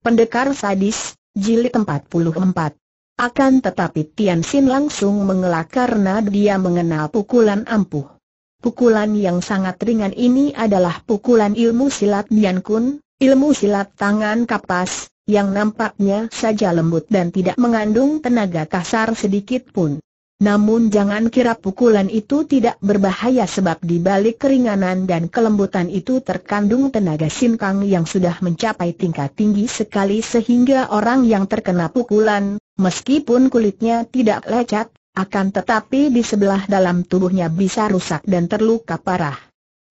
Pendekar Sadis, Jilid 44 Akan tetapi Tian Xin langsung mengelak karena dia mengenal pukulan ampuh. Pukulan yang sangat ringan ini adalah pukulan ilmu silat Bian Kun, ilmu silat tangan kapas, yang nampaknya saja lembut dan tidak mengandung tenaga kasar sedikit pun. Namun jangan kira pukulan itu tidak berbahaya sebab di balik keringanan dan kelembutan itu terkandung tenaga sinkang yang sudah mencapai tingkat tinggi sekali sehingga orang yang terkena pukulan, meskipun kulitnya tidak lecet, akan tetapi di sebelah dalam tubuhnya bisa rusak dan terluka parah.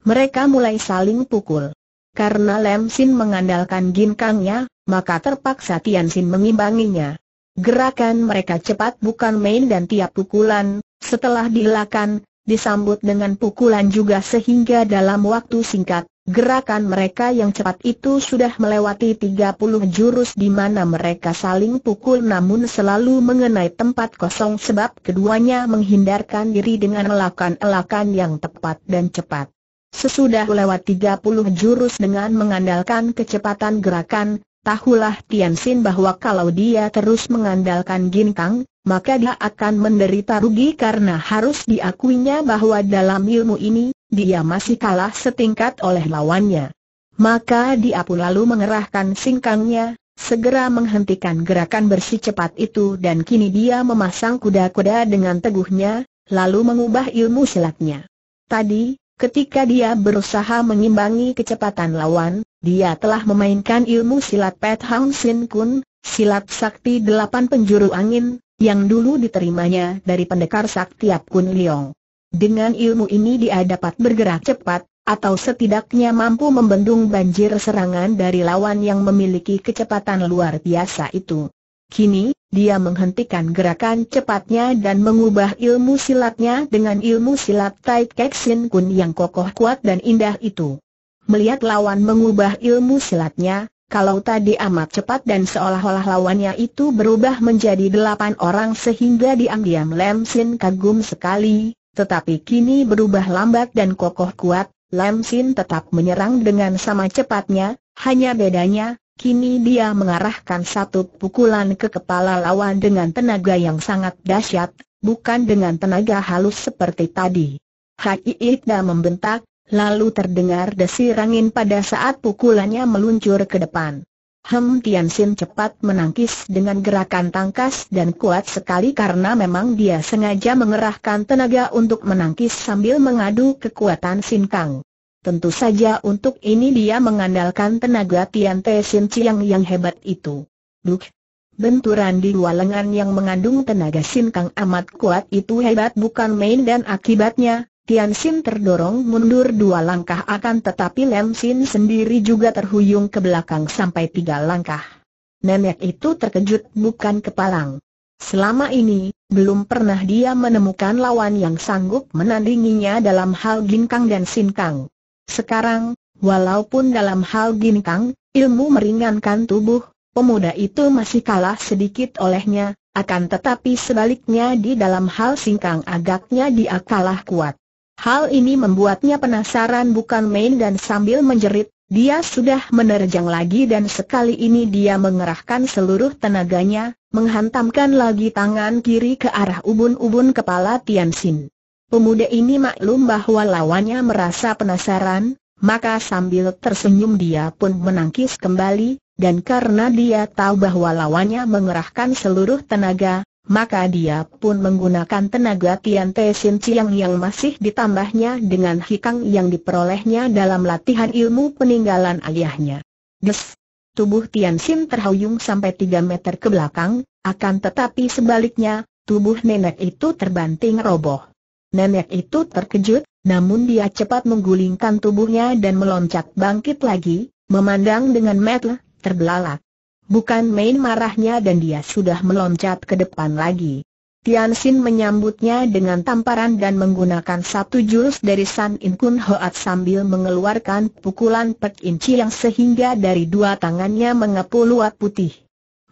Mereka mulai saling pukul. Karena Lem Sin mengandalkan ginkangnya, maka terpaksa Tian Sin mengimbanginya. Gerakan mereka cepat bukan main dan tiap pukulan, setelah dilakukan, disambut dengan pukulan juga sehingga dalam waktu singkat, gerakan mereka yang cepat itu sudah melewati 30 jurus di mana mereka saling pukul namun selalu mengenai tempat kosong sebab keduanya menghindarkan diri dengan elakan-elakan yang tepat dan cepat. Sesudah lewat 30 jurus dengan mengandalkan kecepatan gerakan, Tahulah Tian Xin bahwa kalau dia terus mengandalkan gin kang, maka dia akan menderita rugi karena harus diakuinya bahwa dalam ilmu ini, dia masih kalah setingkat oleh lawannya. Maka dia pun lalu mengerahkan singkangnya, segera menghentikan gerakan bersih cepat itu dan kini dia memasang kuda-kuda dengan teguhnya, lalu mengubah ilmu silatnya. Tadi, ketika dia berusaha mengimbangi kecepatan lawan, dia telah memainkan ilmu silat Pet Hang Sin Kun, silat sakti delapan penjuru angin, yang dulu diterimanya dari pendekar sakti Ap Kun Leong. Dengan ilmu ini dia dapat bergerak cepat, atau setidaknya mampu membendung banjir serangan dari lawan yang memiliki kecepatan luar biasa itu. Kini, dia menghentikan gerakan cepatnya dan mengubah ilmu silatnya dengan ilmu silat Tai Kek Sin Kun yang kokoh kuat dan indah itu. Melihat lawan mengubah ilmu silatnya, kalau tadi amat cepat dan seolah-olah lawannya itu berubah menjadi delapan orang sehingga diam-diam Lam Sin kagum sekali, tetapi kini berubah lambat dan kokoh kuat, Lam Sin tetap menyerang dengan sama cepatnya, hanya bedanya, kini dia mengarahkan satu pukulan ke kepala lawan dengan tenaga yang sangat dahsyat, bukan dengan tenaga halus seperti tadi. Hai Ida membentak, Lalu terdengar desir angin pada saat pukulannya meluncur ke depan. Hem Tian Xin cepat menangkis dengan gerakan tangkas dan kuat sekali karena memang dia sengaja mengerahkan tenaga untuk menangkis sambil mengadu kekuatan Sin Kang. Tentu saja untuk ini dia mengandalkan tenaga Tian Te Sin Chiang yang hebat itu. Duk, Benturan di dua lengan yang mengandung tenaga Sin Kang amat kuat itu hebat bukan main dan akibatnya, Tian Xin terdorong mundur dua langkah akan tetapi Lem Xin sendiri juga terhuyung ke belakang sampai tiga langkah. Nenek itu terkejut bukan kepalang. Selama ini, belum pernah dia menemukan lawan yang sanggup menandinginya dalam hal ginkang dan sinkang. Sekarang, walaupun dalam hal ginkang, ilmu meringankan tubuh, pemuda itu masih kalah sedikit olehnya, akan tetapi sebaliknya di dalam hal singkang agaknya dia kalah kuat. Hal ini membuatnya penasaran bukan main dan sambil menjerit, dia sudah menerjang lagi dan sekali ini dia mengerahkan seluruh tenaganya, menghantamkan lagi tangan kiri ke arah ubun-ubun kepala Tianxin. Pemuda ini maklum bahwa lawannya merasa penasaran, maka sambil tersenyum dia pun menangkis kembali, dan karena dia tahu bahwa lawannya mengerahkan seluruh tenaga, maka dia pun menggunakan tenaga Tian Te Sin Chiang yang masih ditambahnya dengan hikang yang diperolehnya dalam latihan ilmu peninggalan ayahnya. Des! Tubuh Tian Sin terhuyung sampai 3 meter ke belakang, akan tetapi sebaliknya, tubuh nenek itu terbanting roboh. Nenek itu terkejut, namun dia cepat menggulingkan tubuhnya dan meloncat bangkit lagi, memandang dengan metel, terbelalak. Bukan main marahnya dan dia sudah meloncat ke depan lagi. Tian Xin menyambutnya dengan tamparan dan menggunakan satu jurus dari San In Kun Hoat sambil mengeluarkan pukulan Pek Inci yang sehingga dari dua tangannya mengepul luat putih.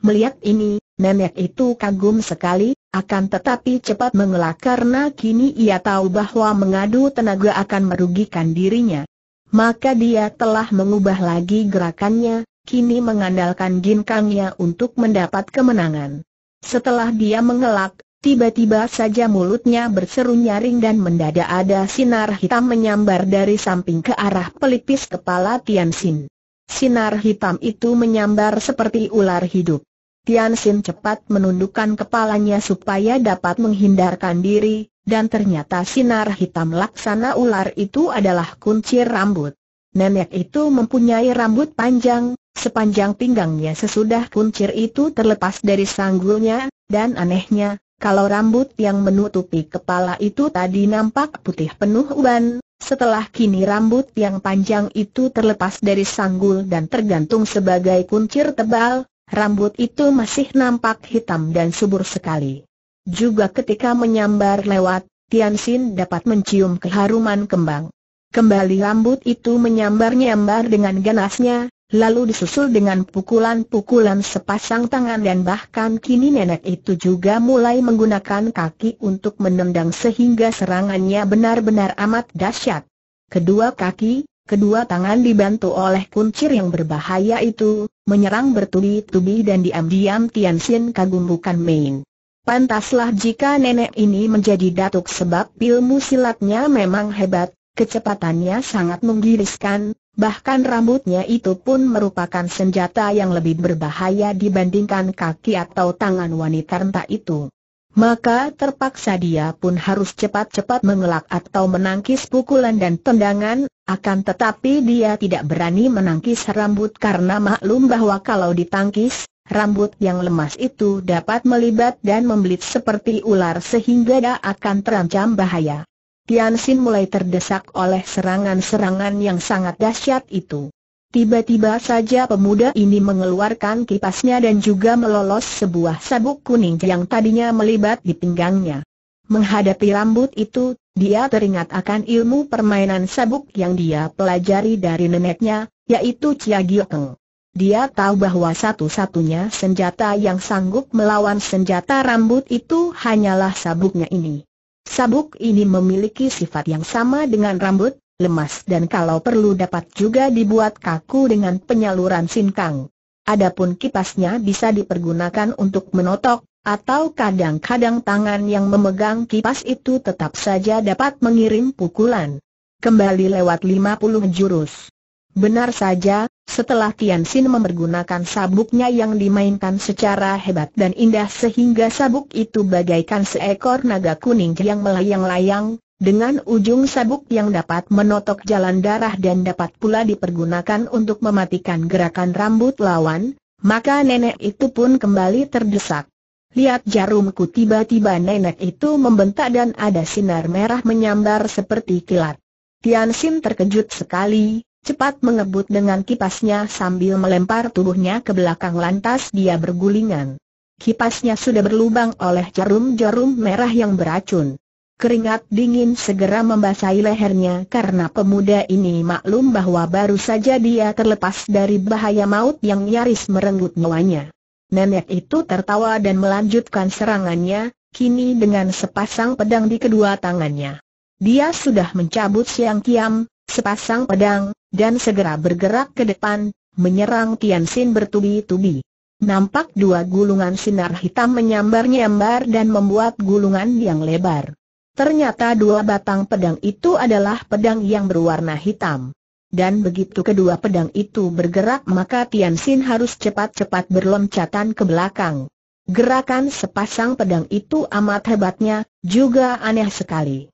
Melihat ini, nenek itu kagum sekali, akan tetapi cepat mengelak karena kini ia tahu bahwa mengadu tenaga akan merugikan dirinya. Maka dia telah mengubah lagi gerakannya, kini mengandalkan ginkangnya untuk mendapat kemenangan. Setelah dia mengelak, tiba-tiba saja mulutnya berseru nyaring dan mendadak ada sinar hitam menyambar dari samping ke arah pelipis kepala Tian Xin. Sinar hitam itu menyambar seperti ular hidup. Tian Xin cepat menundukkan kepalanya supaya dapat menghindarkan diri, dan ternyata sinar hitam laksana ular itu adalah kuncir rambut. Nenek itu mempunyai rambut panjang, Sepanjang pinggangnya sesudah kuncir itu terlepas dari sanggulnya, dan anehnya, kalau rambut yang menutupi kepala itu tadi nampak putih penuh uban, setelah kini rambut yang panjang itu terlepas dari sanggul dan tergantung sebagai kuncir tebal, rambut itu masih nampak hitam dan subur sekali. Juga ketika menyambar lewat, Tian Xin dapat mencium keharuman kembang. Kembali rambut itu menyambar-nyambar dengan ganasnya, lalu disusul dengan pukulan-pukulan sepasang tangan dan bahkan kini nenek itu juga mulai menggunakan kaki untuk menendang sehingga serangannya benar-benar amat dahsyat. Kedua kaki, kedua tangan dibantu oleh kuncir yang berbahaya itu, menyerang bertubi-tubi dan diam-diam Tian Xin kagum bukan main. Pantaslah jika nenek ini menjadi datuk sebab ilmu silatnya memang hebat, kecepatannya sangat menggiriskan, bahkan rambutnya itu pun merupakan senjata yang lebih berbahaya dibandingkan kaki atau tangan wanita renta itu. Maka terpaksa dia pun harus cepat-cepat mengelak atau menangkis pukulan dan tendangan, akan tetapi dia tidak berani menangkis rambut karena maklum bahwa kalau ditangkis, rambut yang lemas itu dapat melibat dan membelit seperti ular sehingga dia akan terancam bahaya. Tian Xin mulai terdesak oleh serangan-serangan yang sangat dahsyat itu. Tiba-tiba saja pemuda ini mengeluarkan kipasnya dan juga melolos sebuah sabuk kuning yang tadinya melibat di pinggangnya. Menghadapi rambut itu, dia teringat akan ilmu permainan sabuk yang dia pelajari dari neneknya, yaitu Chia Giokeng. Dia tahu bahwa satu-satunya senjata yang sanggup melawan senjata rambut itu hanyalah sabuknya ini. Sabuk ini memiliki sifat yang sama dengan rambut, lemas dan kalau perlu dapat juga dibuat kaku dengan penyaluran sinkang. Adapun kipasnya bisa dipergunakan untuk menotok, atau kadang-kadang tangan yang memegang kipas itu tetap saja dapat mengirim pukulan. Kembali lewat 50 jurus. Benar saja, setelah Tian Xin mempergunakan sabuknya yang dimainkan secara hebat dan indah sehingga sabuk itu bagaikan seekor naga kuning yang melayang-layang, dengan ujung sabuk yang dapat menotok jalan darah dan dapat pula dipergunakan untuk mematikan gerakan rambut lawan, maka nenek itu pun kembali terdesak. Lihat jarumku tiba-tiba nenek itu membentak dan ada sinar merah menyambar seperti kilat. Tian Xin terkejut sekali, cepat mengebut dengan kipasnya sambil melempar tubuhnya ke belakang lantas dia bergulingan. Kipasnya sudah berlubang oleh jarum-jarum merah yang beracun. Keringat dingin segera membasahi lehernya karena pemuda ini maklum bahwa baru saja dia terlepas dari bahaya maut yang nyaris merenggut nyawanya. Nenek itu tertawa dan melanjutkan serangannya, kini dengan sepasang pedang di kedua tangannya. Dia sudah mencabut siang kiam, sepasang pedang, dan segera bergerak ke depan, menyerang Tian Xin bertubi-tubi. Nampak dua gulungan sinar hitam menyambar-nyambar dan membuat gulungan yang lebar. Ternyata dua batang pedang itu adalah pedang yang berwarna hitam. Dan begitu kedua pedang itu bergerak maka Tian Xin harus cepat-cepat berloncatan ke belakang. Gerakan sepasang pedang itu amat hebatnya, juga aneh sekali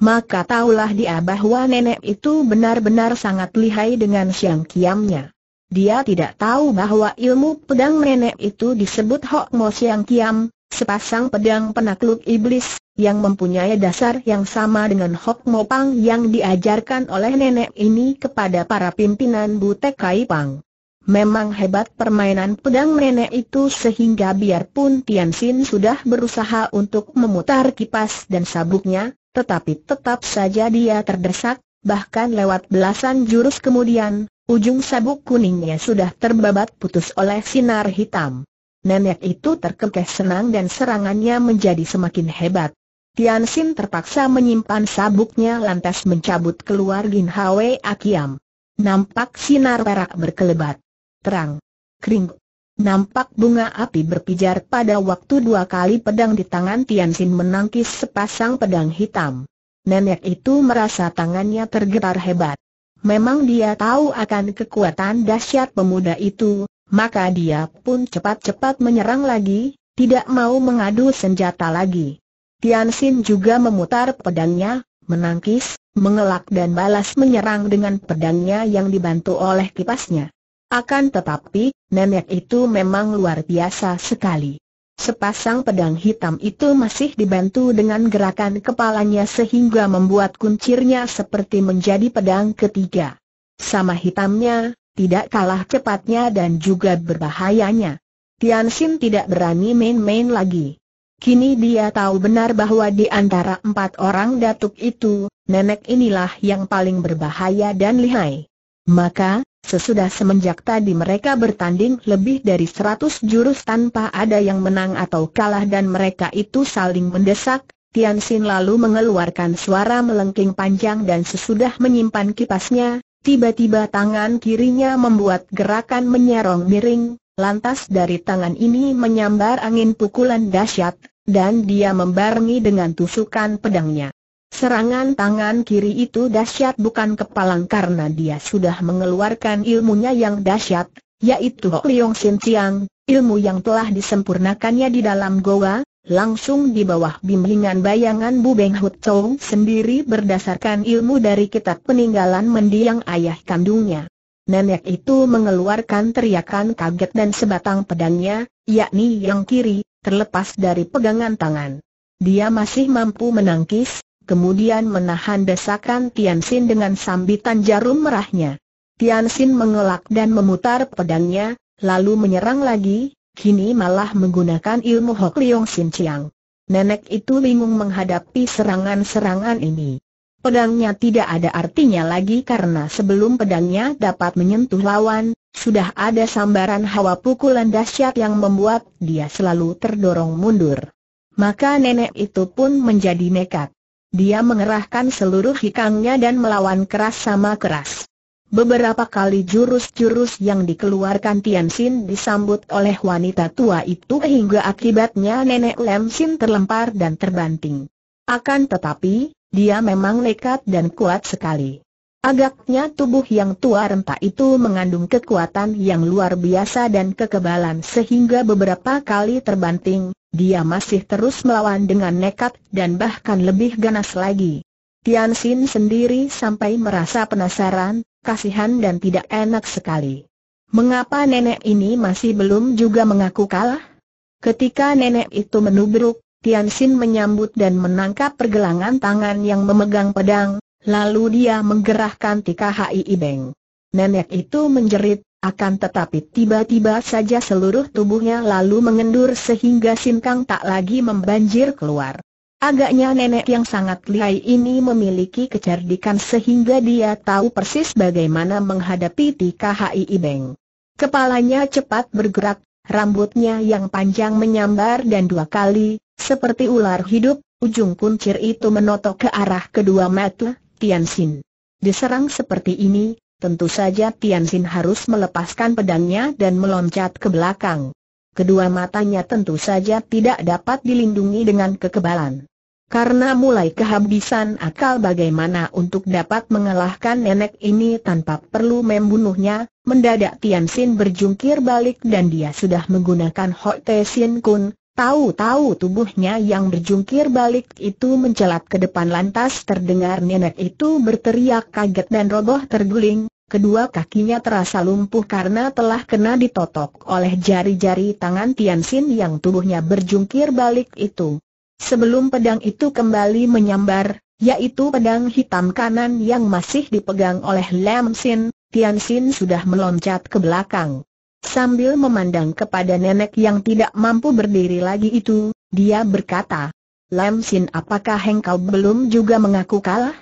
maka taulah dia bahwa nenek itu benar-benar sangat lihai dengan siang kiamnya. Dia tidak tahu bahwa ilmu pedang nenek itu disebut Hok Mo Siang Kiam, sepasang pedang penakluk iblis, yang mempunyai dasar yang sama dengan Hok Mo Pang yang diajarkan oleh nenek ini kepada para pimpinan Butek Kai Pang. Memang hebat permainan pedang nenek itu sehingga biarpun Tian Xin sudah berusaha untuk memutar kipas dan sabuknya, tetapi tetap saja dia terdesak, bahkan lewat belasan jurus kemudian, ujung sabuk kuningnya sudah terbabat putus oleh sinar hitam. Nenek itu terkekeh senang dan serangannya menjadi semakin hebat. Tian Xin terpaksa menyimpan sabuknya lantas mencabut keluar Gin Hwe Akiam. Nampak sinar perak berkelebat. Terang. Kering. Nampak bunga api berpijar pada waktu dua kali pedang di tangan Tianxin menangkis sepasang pedang hitam. Nenek itu merasa tangannya tergetar hebat. Memang dia tahu akan kekuatan dahsyat pemuda itu, maka dia pun cepat-cepat menyerang lagi, tidak mau mengadu senjata lagi. Tianxin juga memutar pedangnya, menangkis, mengelak dan balas menyerang dengan pedangnya yang dibantu oleh kipasnya. Akan tetapi, nenek itu memang luar biasa sekali. Sepasang pedang hitam itu masih dibantu dengan gerakan kepalanya sehingga membuat kuncirnya seperti menjadi pedang ketiga. Sama hitamnya, tidak kalah cepatnya dan juga berbahayanya. Tian Xin tidak berani main-main lagi. Kini dia tahu benar bahwa di antara empat orang datuk itu, nenek inilah yang paling berbahaya dan lihai. Maka, sesudah semenjak tadi mereka bertanding lebih dari seratus jurus tanpa ada yang menang atau kalah dan mereka itu saling mendesak, Tian Xin lalu mengeluarkan suara melengking panjang dan sesudah menyimpan kipasnya, tiba-tiba tangan kirinya membuat gerakan menyerong miring, lantas dari tangan ini menyambar angin pukulan dahsyat, dan dia membarengi dengan tusukan pedangnya. Serangan tangan kiri itu dahsyat bukan kepalang karena dia sudah mengeluarkan ilmunya yang dahsyat, yaitu Hok oh. Leong Sin Chiang, ilmu yang telah disempurnakannya di dalam goa, langsung di bawah bimbingan bayangan Bu Beng Hut Chou sendiri berdasarkan ilmu dari kitab peninggalan mendiang ayah kandungnya. Nenek itu mengeluarkan teriakan kaget dan sebatang pedangnya, yakni yang kiri, terlepas dari pegangan tangan. Dia masih mampu menangkis, kemudian menahan desakan Tian Xin dengan sambitan jarum merahnya. Tian Xin mengelak dan memutar pedangnya, lalu menyerang lagi, kini malah menggunakan ilmu Hok Leong Sin Chiang. Nenek itu bingung menghadapi serangan-serangan ini. Pedangnya tidak ada artinya lagi karena sebelum pedangnya dapat menyentuh lawan, sudah ada sambaran hawa pukulan dahsyat yang membuat dia selalu terdorong mundur. Maka nenek itu pun menjadi nekat. Dia mengerahkan seluruh hikangnya dan melawan keras sama keras. Beberapa kali jurus-jurus yang dikeluarkan Tian Xin disambut oleh wanita tua itu hingga akibatnya nenek Lamsin Xin terlempar dan terbanting. Akan tetapi, dia memang nekat dan kuat sekali. Agaknya tubuh yang tua renta itu mengandung kekuatan yang luar biasa dan kekebalan sehingga beberapa kali terbanting, dia masih terus melawan dengan nekat dan bahkan lebih ganas lagi. Tian Xin sendiri sampai merasa penasaran, kasihan dan tidak enak sekali. Mengapa nenek ini masih belum juga mengaku kalah? Ketika nenek itu menubruk, Tian Xin menyambut dan menangkap pergelangan tangan yang memegang pedang, Lalu dia menggerahkan TKHI Ibeng. Nenek itu menjerit, akan tetapi tiba-tiba saja seluruh tubuhnya lalu mengendur sehingga simkang tak lagi membanjir keluar. Agaknya nenek yang sangat lihai ini memiliki kecerdikan sehingga dia tahu persis bagaimana menghadapi TKHI Ibeng. Kepalanya cepat bergerak, rambutnya yang panjang menyambar dan dua kali, seperti ular hidup, ujung kuncir itu menotok ke arah kedua mata, Tian Xin, Diserang seperti ini, tentu saja Tian Xin harus melepaskan pedangnya dan meloncat ke belakang. Kedua matanya tentu saja tidak dapat dilindungi dengan kekebalan. Karena mulai kehabisan akal bagaimana untuk dapat mengalahkan nenek ini tanpa perlu membunuhnya, mendadak Tian Xin berjungkir balik dan dia sudah menggunakan Hok Te Sin Kun, Tahu-tahu tubuhnya yang berjungkir balik itu mencelat ke depan lantas terdengar nenek itu berteriak kaget dan roboh terguling, kedua kakinya terasa lumpuh karena telah kena ditotok oleh jari-jari tangan Tiansin yang tubuhnya berjungkir balik itu. Sebelum pedang itu kembali menyambar, yaitu pedang hitam kanan yang masih dipegang oleh Lam Tian Tiansin sudah meloncat ke belakang. Sambil memandang kepada nenek yang tidak mampu berdiri lagi itu, dia berkata, Lam Sin apakah engkau belum juga mengaku kalah?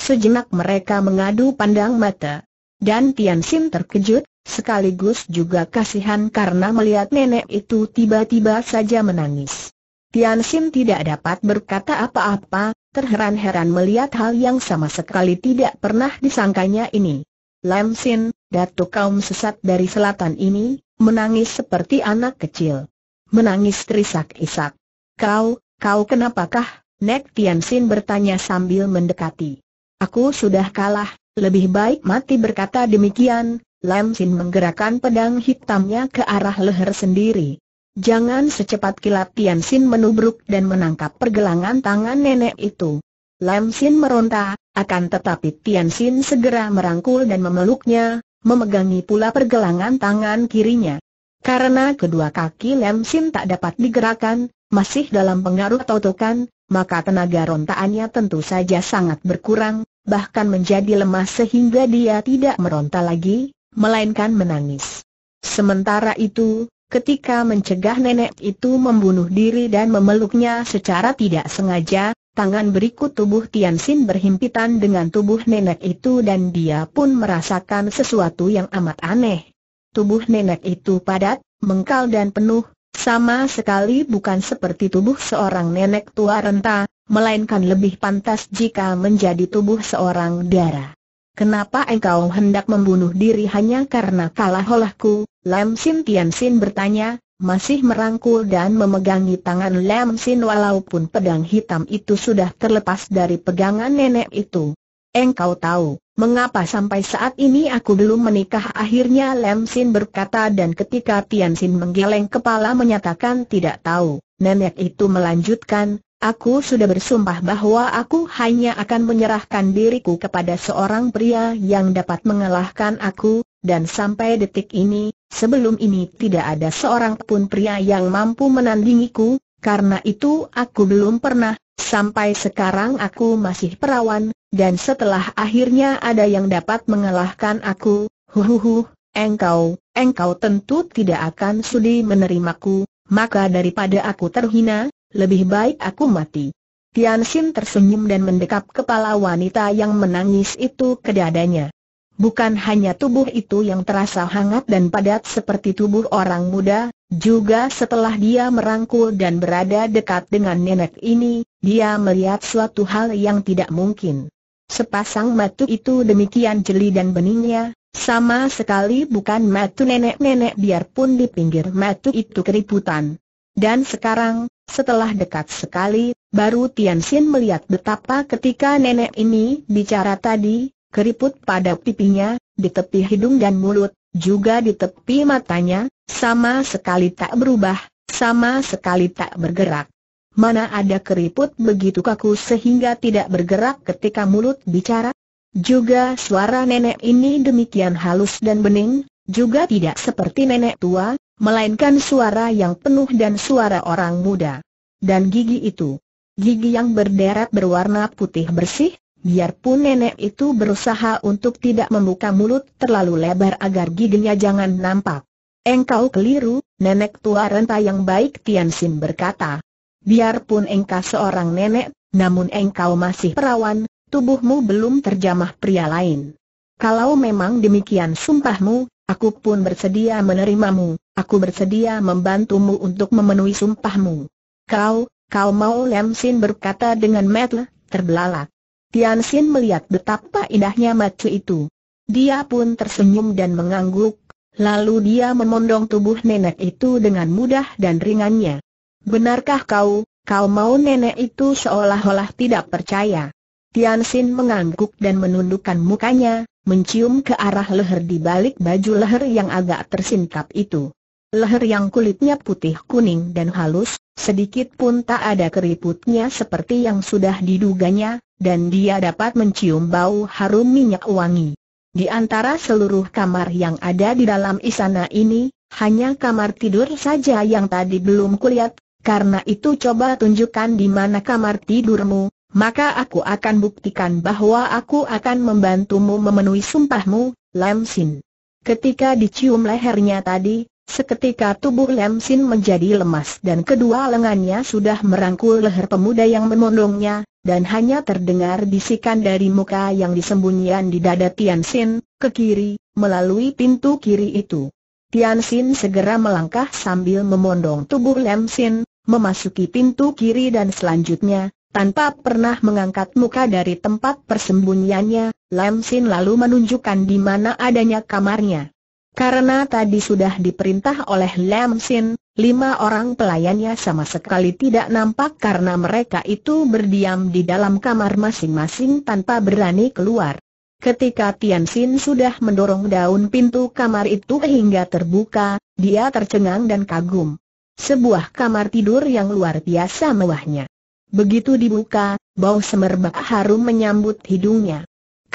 Sejenak mereka mengadu pandang mata. Dan Tian Sin terkejut, sekaligus juga kasihan karena melihat nenek itu tiba-tiba saja menangis. Tian Sin tidak dapat berkata apa-apa, terheran-heran melihat hal yang sama sekali tidak pernah disangkanya ini. Lam Sin, Datuk kaum sesat dari selatan ini, menangis seperti anak kecil. Menangis terisak-isak. Kau, kau kenapakah? Nek Tianxin bertanya sambil mendekati. Aku sudah kalah, lebih baik mati berkata demikian, Lam Xin menggerakkan pedang hitamnya ke arah leher sendiri. Jangan secepat kilat Tian Xin menubruk dan menangkap pergelangan tangan nenek itu. Lam Xin meronta, akan tetapi Tian Xin segera merangkul dan memeluknya, memegangi pula pergelangan tangan kirinya. Karena kedua kaki Lem Sin tak dapat digerakkan, masih dalam pengaruh totokan, maka tenaga rontaannya tentu saja sangat berkurang, bahkan menjadi lemah sehingga dia tidak meronta lagi, melainkan menangis. Sementara itu, ketika mencegah nenek itu membunuh diri dan memeluknya secara tidak sengaja, Tangan berikut tubuh Tian Xin berhimpitan dengan tubuh nenek itu dan dia pun merasakan sesuatu yang amat aneh. Tubuh nenek itu padat, mengkal dan penuh, sama sekali bukan seperti tubuh seorang nenek tua renta, melainkan lebih pantas jika menjadi tubuh seorang dara. Kenapa engkau hendak membunuh diri hanya karena kalah olehku? Lam Sin Tian Sin bertanya, masih merangkul dan memegangi tangan Lam Sin walaupun pedang hitam itu sudah terlepas dari pegangan nenek itu. Engkau tahu, mengapa sampai saat ini aku belum menikah akhirnya Lam Sin berkata dan ketika Tian Sin menggeleng kepala menyatakan tidak tahu, nenek itu melanjutkan, aku sudah bersumpah bahwa aku hanya akan menyerahkan diriku kepada seorang pria yang dapat mengalahkan aku, dan sampai detik ini, sebelum ini tidak ada seorang pun pria yang mampu menandingiku, karena itu aku belum pernah, sampai sekarang aku masih perawan, dan setelah akhirnya ada yang dapat mengalahkan aku, huhuhu, engkau, engkau tentu tidak akan sudi menerimaku, maka daripada aku terhina, lebih baik aku mati. Tian Xin tersenyum dan mendekap kepala wanita yang menangis itu ke dadanya. Bukan hanya tubuh itu yang terasa hangat dan padat seperti tubuh orang muda, juga setelah dia merangkul dan berada dekat dengan nenek ini, dia melihat suatu hal yang tidak mungkin. Sepasang matu itu demikian jeli dan beningnya, sama sekali bukan matu nenek-nenek biarpun di pinggir matu itu keriputan. Dan sekarang, setelah dekat sekali, baru Tian Xin melihat betapa ketika nenek ini bicara tadi, keriput pada pipinya, di tepi hidung dan mulut, juga di tepi matanya, sama sekali tak berubah, sama sekali tak bergerak. Mana ada keriput begitu kaku sehingga tidak bergerak ketika mulut bicara? Juga suara nenek ini demikian halus dan bening, juga tidak seperti nenek tua, melainkan suara yang penuh dan suara orang muda. Dan gigi itu, gigi yang berderet berwarna putih bersih, Biarpun nenek itu berusaha untuk tidak membuka mulut terlalu lebar agar giginya jangan nampak. Engkau keliru, nenek tua renta yang baik Tian berkata. Biarpun engkau seorang nenek, namun engkau masih perawan, tubuhmu belum terjamah pria lain. Kalau memang demikian sumpahmu, aku pun bersedia menerimamu, aku bersedia membantumu untuk memenuhi sumpahmu. Kau, kau mau Lam berkata dengan metel, terbelalak. Tian Xin melihat betapa indahnya macu itu. Dia pun tersenyum dan mengangguk, lalu dia memondong tubuh nenek itu dengan mudah dan ringannya. Benarkah kau, kau mau nenek itu seolah-olah tidak percaya? Tian Xin mengangguk dan menundukkan mukanya, mencium ke arah leher di balik baju leher yang agak tersingkap itu. Leher yang kulitnya putih kuning dan halus, sedikit pun tak ada keriputnya seperti yang sudah diduganya, dan dia dapat mencium bau harum minyak wangi. Di antara seluruh kamar yang ada di dalam istana ini, hanya kamar tidur saja yang tadi belum kulihat, karena itu coba tunjukkan di mana kamar tidurmu, maka aku akan buktikan bahwa aku akan membantumu memenuhi sumpahmu, Lam Sin. Ketika dicium lehernya tadi, seketika tubuh Lam Sin menjadi lemas dan kedua lengannya sudah merangkul leher pemuda yang memondongnya, dan hanya terdengar bisikan dari muka yang disembunyian di dada Tian Xin, ke kiri, melalui pintu kiri itu. Tian Xin segera melangkah sambil memondong tubuh Lamsin, Xin, memasuki pintu kiri dan selanjutnya, tanpa pernah mengangkat muka dari tempat persembunyiannya, Lamsin Xin lalu menunjukkan di mana adanya kamarnya. Karena tadi sudah diperintah oleh Lam Sin, lima orang pelayannya sama sekali tidak nampak karena mereka itu berdiam di dalam kamar masing-masing tanpa berani keluar. Ketika Tian Sin sudah mendorong daun pintu kamar itu hingga terbuka, dia tercengang dan kagum. Sebuah kamar tidur yang luar biasa mewahnya. Begitu dibuka, bau semerbak harum menyambut hidungnya.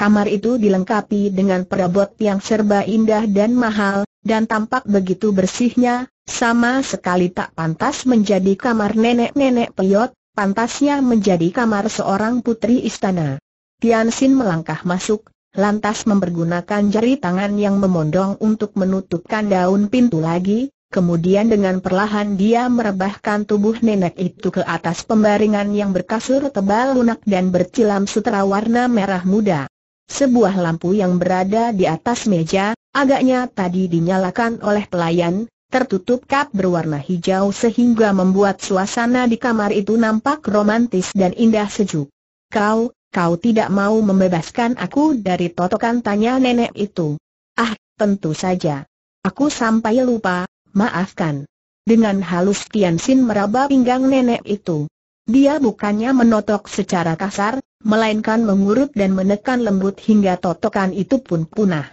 Kamar itu dilengkapi dengan perabot yang serba indah dan mahal, dan tampak begitu bersihnya, sama sekali tak pantas menjadi kamar nenek-nenek peyot, pantasnya menjadi kamar seorang putri istana. Tian Xin melangkah masuk, lantas mempergunakan jari tangan yang memondong untuk menutupkan daun pintu lagi, kemudian dengan perlahan dia merebahkan tubuh nenek itu ke atas pembaringan yang berkasur tebal lunak dan bercilam sutera warna merah muda sebuah lampu yang berada di atas meja, agaknya tadi dinyalakan oleh pelayan, tertutup kap berwarna hijau sehingga membuat suasana di kamar itu nampak romantis dan indah sejuk. Kau, kau tidak mau membebaskan aku dari totokan tanya nenek itu. Ah, tentu saja. Aku sampai lupa, maafkan. Dengan halus Tian Xin meraba pinggang nenek itu. Dia bukannya menotok secara kasar, melainkan mengurut dan menekan lembut hingga totokan itu pun punah.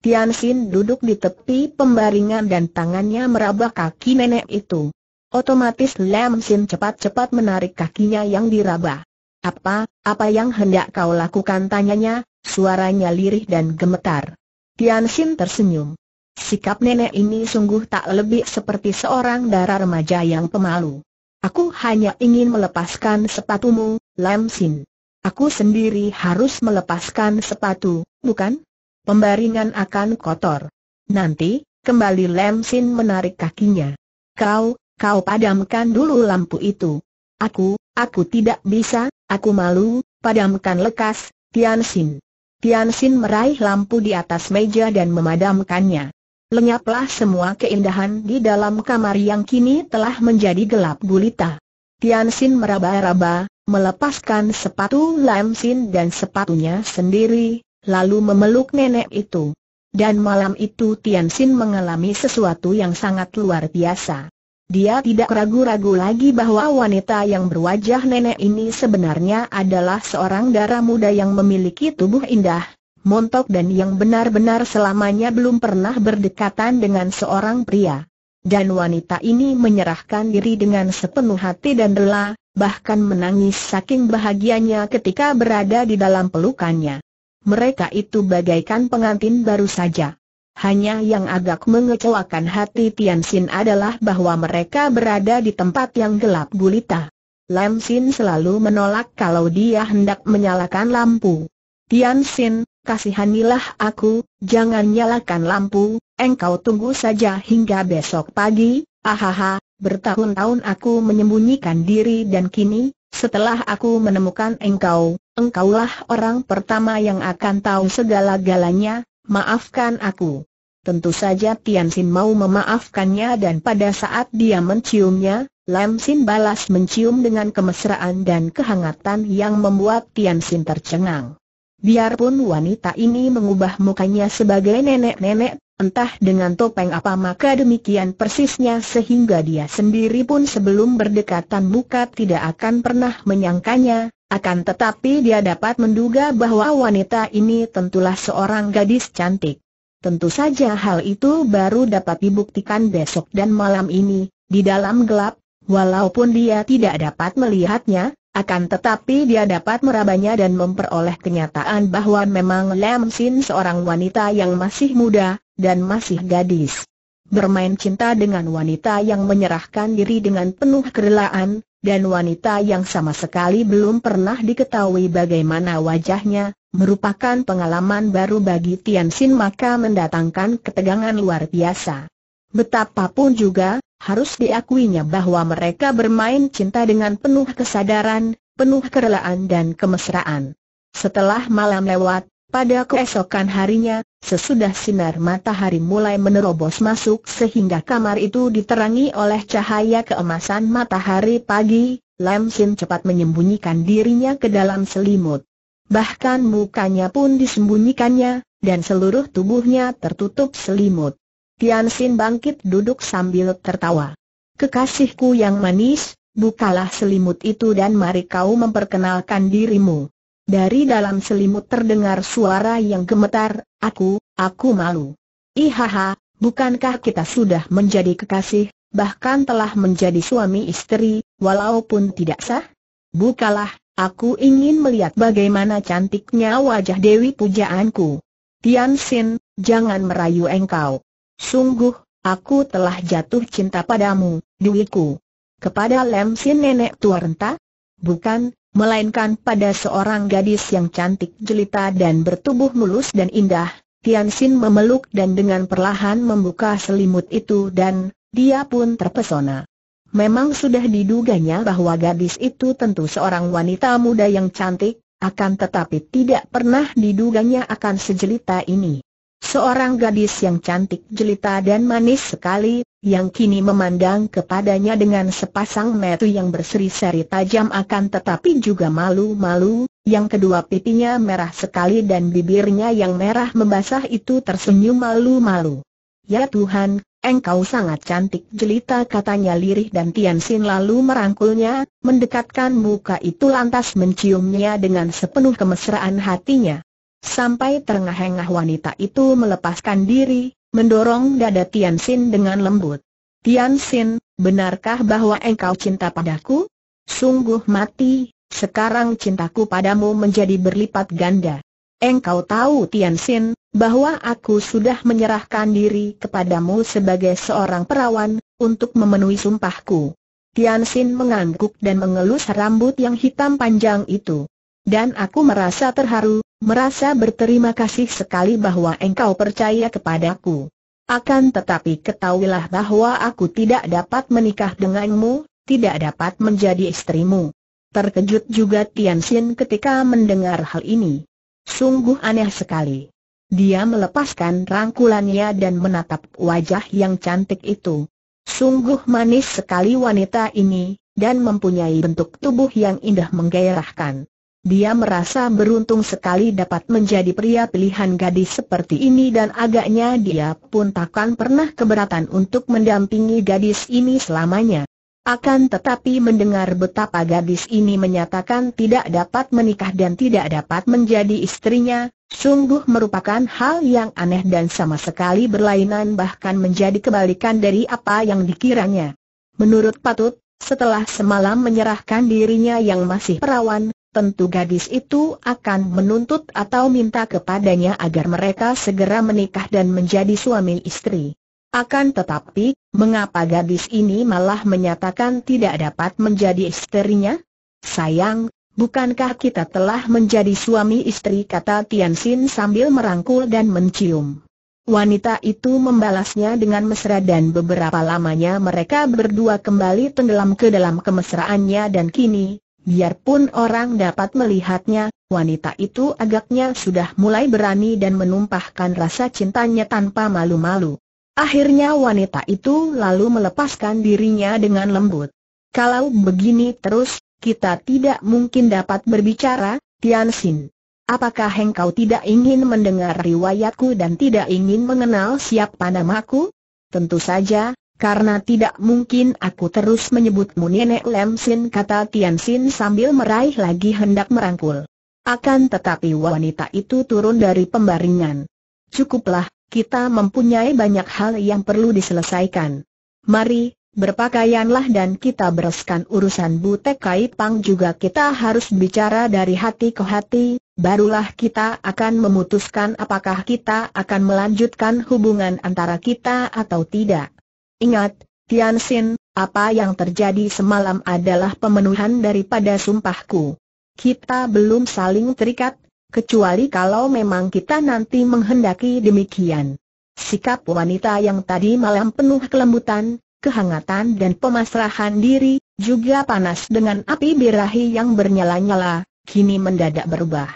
Tian Xin duduk di tepi pembaringan dan tangannya meraba kaki nenek itu. Otomatis Lam Xin cepat-cepat menarik kakinya yang diraba. Apa, apa yang hendak kau lakukan tanyanya, suaranya lirih dan gemetar. Tian Xin tersenyum. Sikap nenek ini sungguh tak lebih seperti seorang darah remaja yang pemalu. Aku hanya ingin melepaskan sepatumu, Lam Xin. Aku sendiri harus melepaskan sepatu, bukan? Pembaringan akan kotor. Nanti, kembali Lemsin Sin menarik kakinya. Kau, kau padamkan dulu lampu itu. Aku, aku tidak bisa, aku malu, padamkan lekas, Tian Sin. Tian Sin meraih lampu di atas meja dan memadamkannya. Lenyaplah semua keindahan di dalam kamar yang kini telah menjadi gelap gulita. Tian Xin meraba-raba, melepaskan sepatu Lam dan sepatunya sendiri, lalu memeluk nenek itu. Dan malam itu Tian mengalami sesuatu yang sangat luar biasa. Dia tidak ragu-ragu lagi bahwa wanita yang berwajah nenek ini sebenarnya adalah seorang darah muda yang memiliki tubuh indah, montok dan yang benar-benar selamanya belum pernah berdekatan dengan seorang pria. Dan wanita ini menyerahkan diri dengan sepenuh hati dan rela, bahkan menangis saking bahagianya ketika berada di dalam pelukannya. Mereka itu bagaikan pengantin baru saja. Hanya yang agak mengecewakan hati Tian Xin adalah bahwa mereka berada di tempat yang gelap gulita. Lam Xin selalu menolak kalau dia hendak menyalakan lampu. Tian Xin, kasihanilah aku, jangan nyalakan lampu, engkau tunggu saja hingga besok pagi, ahaha, bertahun-tahun aku menyembunyikan diri dan kini, setelah aku menemukan engkau, engkaulah orang pertama yang akan tahu segala-galanya, maafkan aku. Tentu saja Tian Xin mau memaafkannya dan pada saat dia menciumnya, Lam Xin balas mencium dengan kemesraan dan kehangatan yang membuat Tian Xin tercengang. Biarpun wanita ini mengubah mukanya sebagai nenek-nenek, Entah dengan topeng apa maka demikian persisnya sehingga dia sendiri pun sebelum berdekatan muka tidak akan pernah menyangkanya, akan tetapi dia dapat menduga bahwa wanita ini tentulah seorang gadis cantik. Tentu saja hal itu baru dapat dibuktikan besok dan malam ini, di dalam gelap, walaupun dia tidak dapat melihatnya, akan tetapi dia dapat merabanya dan memperoleh kenyataan bahwa memang Lam Sin seorang wanita yang masih muda, dan masih gadis. Bermain cinta dengan wanita yang menyerahkan diri dengan penuh kerelaan, dan wanita yang sama sekali belum pernah diketahui bagaimana wajahnya, merupakan pengalaman baru bagi Tian Sin maka mendatangkan ketegangan luar biasa. Betapapun juga, harus diakuinya bahwa mereka bermain cinta dengan penuh kesadaran, penuh kerelaan dan kemesraan. Setelah malam lewat, pada keesokan harinya, sesudah sinar matahari mulai menerobos masuk sehingga kamar itu diterangi oleh cahaya keemasan matahari pagi, Lam Sin cepat menyembunyikan dirinya ke dalam selimut. Bahkan mukanya pun disembunyikannya, dan seluruh tubuhnya tertutup selimut. Tian Sin bangkit duduk sambil tertawa. Kekasihku yang manis, bukalah selimut itu dan mari kau memperkenalkan dirimu. Dari dalam selimut terdengar suara yang gemetar, aku, aku malu. Ihaha, bukankah kita sudah menjadi kekasih, bahkan telah menjadi suami istri, walaupun tidak sah? Bukalah, aku ingin melihat bagaimana cantiknya wajah Dewi pujaanku. Tian Sin, jangan merayu engkau. Sungguh, aku telah jatuh cinta padamu, duiku. Kepada Lem Sin nenek tua renta? Bukan, melainkan pada seorang gadis yang cantik jelita dan bertubuh mulus dan indah. Tian Sin memeluk dan dengan perlahan membuka selimut itu dan dia pun terpesona. Memang sudah diduganya bahwa gadis itu tentu seorang wanita muda yang cantik, akan tetapi tidak pernah diduganya akan sejelita ini. Seorang gadis yang cantik jelita dan manis sekali, yang kini memandang kepadanya dengan sepasang metu yang berseri-seri tajam akan tetapi juga malu-malu, yang kedua pipinya merah sekali dan bibirnya yang merah membasah itu tersenyum malu-malu. Ya Tuhan, engkau sangat cantik jelita katanya lirih dan Tiansin lalu merangkulnya, mendekatkan muka itu lantas menciumnya dengan sepenuh kemesraan hatinya. Sampai terengah-engah wanita itu melepaskan diri, mendorong dada Tian Xin dengan lembut. Tian Xin, benarkah bahwa engkau cinta padaku? Sungguh mati, sekarang cintaku padamu menjadi berlipat ganda. Engkau tahu Tian Xin, bahwa aku sudah menyerahkan diri kepadamu sebagai seorang perawan, untuk memenuhi sumpahku. Tian Xin mengangguk dan mengelus rambut yang hitam panjang itu. Dan aku merasa terharu, Merasa berterima kasih sekali bahwa engkau percaya kepadaku. Akan tetapi ketahuilah bahwa aku tidak dapat menikah denganmu, tidak dapat menjadi istrimu. Terkejut juga Tian Xin ketika mendengar hal ini. Sungguh aneh sekali. Dia melepaskan rangkulannya dan menatap wajah yang cantik itu. Sungguh manis sekali wanita ini, dan mempunyai bentuk tubuh yang indah menggairahkan. Dia merasa beruntung sekali dapat menjadi pria pilihan gadis seperti ini dan agaknya dia pun takkan pernah keberatan untuk mendampingi gadis ini selamanya. Akan tetapi mendengar betapa gadis ini menyatakan tidak dapat menikah dan tidak dapat menjadi istrinya, sungguh merupakan hal yang aneh dan sama sekali berlainan bahkan menjadi kebalikan dari apa yang dikiranya. Menurut Patut, setelah semalam menyerahkan dirinya yang masih perawan, tentu gadis itu akan menuntut atau minta kepadanya agar mereka segera menikah dan menjadi suami istri. Akan tetapi, mengapa gadis ini malah menyatakan tidak dapat menjadi istrinya? Sayang, bukankah kita telah menjadi suami istri kata Tian Xin sambil merangkul dan mencium. Wanita itu membalasnya dengan mesra dan beberapa lamanya mereka berdua kembali tenggelam ke dalam kemesraannya dan kini, Biarpun orang dapat melihatnya, wanita itu agaknya sudah mulai berani dan menumpahkan rasa cintanya tanpa malu-malu. Akhirnya wanita itu lalu melepaskan dirinya dengan lembut. Kalau begini terus, kita tidak mungkin dapat berbicara, Tian Xin. Apakah engkau tidak ingin mendengar riwayatku dan tidak ingin mengenal siapa namaku? Tentu saja, karena tidak mungkin aku terus menyebutmu nenek Lemsin kata Tian Sin sambil meraih lagi hendak merangkul. Akan tetapi wanita itu turun dari pembaringan. Cukuplah, kita mempunyai banyak hal yang perlu diselesaikan. Mari, berpakaianlah dan kita bereskan urusan Butek Kai Pang juga kita harus bicara dari hati ke hati, barulah kita akan memutuskan apakah kita akan melanjutkan hubungan antara kita atau tidak. Ingat, Tianxin, apa yang terjadi semalam adalah pemenuhan daripada sumpahku. Kita belum saling terikat, kecuali kalau memang kita nanti menghendaki demikian. Sikap wanita yang tadi malam penuh kelembutan, kehangatan dan pemasrahan diri, juga panas dengan api birahi yang bernyala-nyala, kini mendadak berubah.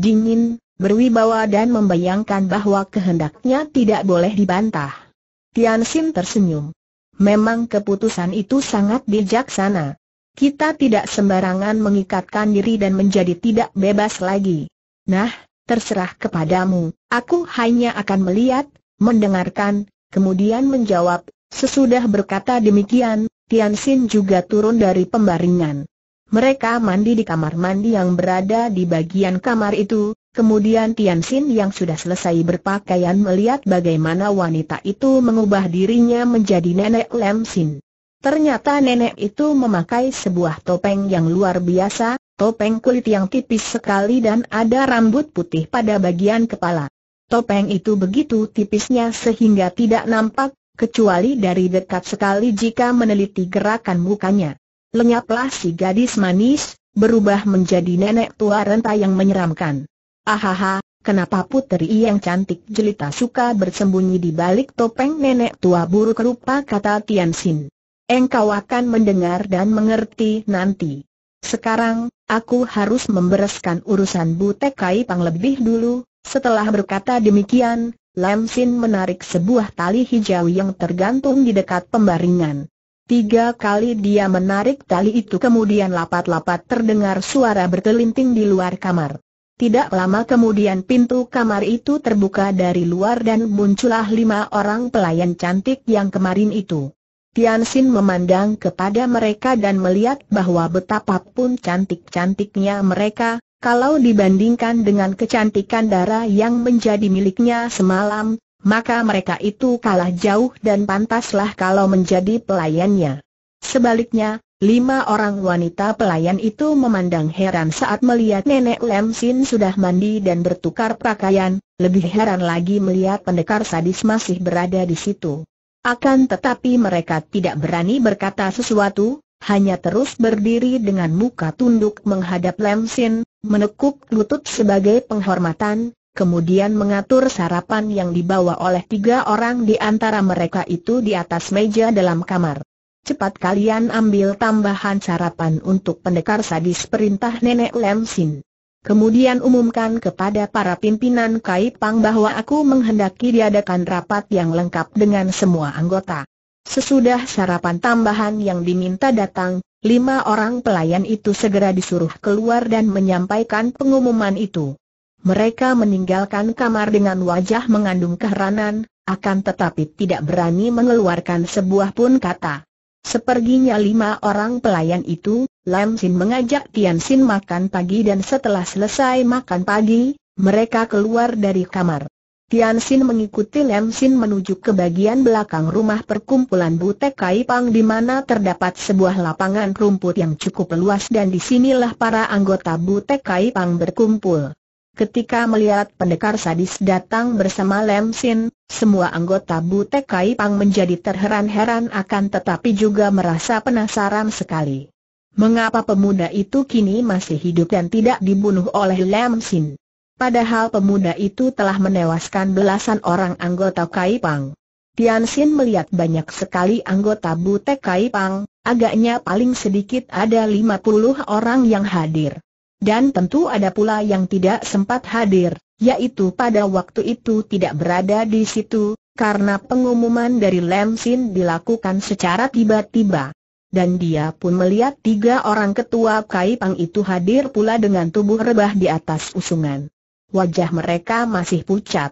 Dingin, berwibawa dan membayangkan bahwa kehendaknya tidak boleh dibantah. Tian Sim tersenyum. Memang keputusan itu sangat bijaksana. Kita tidak sembarangan mengikatkan diri dan menjadi tidak bebas lagi. Nah, terserah kepadamu, aku hanya akan melihat, mendengarkan, kemudian menjawab. Sesudah berkata demikian, Tian Xin juga turun dari pembaringan. Mereka mandi di kamar mandi yang berada di bagian kamar itu, Kemudian Tian Xin yang sudah selesai berpakaian melihat bagaimana wanita itu mengubah dirinya menjadi nenek Lemsin. Ternyata nenek itu memakai sebuah topeng yang luar biasa, topeng kulit yang tipis sekali dan ada rambut putih pada bagian kepala. Topeng itu begitu tipisnya sehingga tidak nampak, kecuali dari dekat sekali jika meneliti gerakan mukanya. Lenyaplah si gadis manis, berubah menjadi nenek tua renta yang menyeramkan. Ahaha, kenapa putri yang cantik jelita suka bersembunyi di balik topeng nenek tua buruk rupa kata Tian Xin. Engkau akan mendengar dan mengerti nanti. Sekarang, aku harus membereskan urusan Butek Kai Pang lebih dulu. Setelah berkata demikian, Lam Sin menarik sebuah tali hijau yang tergantung di dekat pembaringan. Tiga kali dia menarik tali itu kemudian lapat-lapat terdengar suara berkelinting di luar kamar. Tidak lama kemudian pintu kamar itu terbuka dari luar dan muncullah lima orang pelayan cantik yang kemarin itu. Tian memandang kepada mereka dan melihat bahwa betapapun cantik-cantiknya mereka, kalau dibandingkan dengan kecantikan darah yang menjadi miliknya semalam, maka mereka itu kalah jauh dan pantaslah kalau menjadi pelayannya. Sebaliknya, Lima orang wanita pelayan itu memandang heran saat melihat nenek Lem Sin sudah mandi dan bertukar pakaian, lebih heran lagi melihat pendekar sadis masih berada di situ. Akan tetapi mereka tidak berani berkata sesuatu, hanya terus berdiri dengan muka tunduk menghadap Lem Sin, menekuk lutut sebagai penghormatan, kemudian mengatur sarapan yang dibawa oleh tiga orang di antara mereka itu di atas meja dalam kamar. Cepat kalian ambil tambahan sarapan untuk pendekar sadis perintah Nenek Lem Sin. Kemudian umumkan kepada para pimpinan pang bahwa aku menghendaki diadakan rapat yang lengkap dengan semua anggota. Sesudah sarapan tambahan yang diminta datang, lima orang pelayan itu segera disuruh keluar dan menyampaikan pengumuman itu. Mereka meninggalkan kamar dengan wajah mengandung keheranan, akan tetapi tidak berani mengeluarkan sebuah pun kata. Seperginya lima orang pelayan itu, Lam Sin mengajak Tian Sin makan pagi dan setelah selesai makan pagi, mereka keluar dari kamar. Tian Sin mengikuti Lam Sin menuju ke bagian belakang rumah perkumpulan Butek Kai Pang di mana terdapat sebuah lapangan rumput yang cukup luas dan disinilah para anggota Butek Kai Pang berkumpul. Ketika melihat pendekar sadis datang bersama Lem Sin, semua anggota Butek Kai Pang menjadi terheran-heran akan tetapi juga merasa penasaran sekali. Mengapa pemuda itu kini masih hidup dan tidak dibunuh oleh Lem Sin? Padahal pemuda itu telah menewaskan belasan orang anggota Kai Pang. Tian Sin melihat banyak sekali anggota Butek Kai Pang, agaknya paling sedikit ada 50 orang yang hadir. Dan tentu ada pula yang tidak sempat hadir, yaitu pada waktu itu tidak berada di situ, karena pengumuman dari Lemsin Sin dilakukan secara tiba-tiba. Dan dia pun melihat tiga orang ketua kai pang itu hadir pula dengan tubuh rebah di atas usungan. Wajah mereka masih pucat.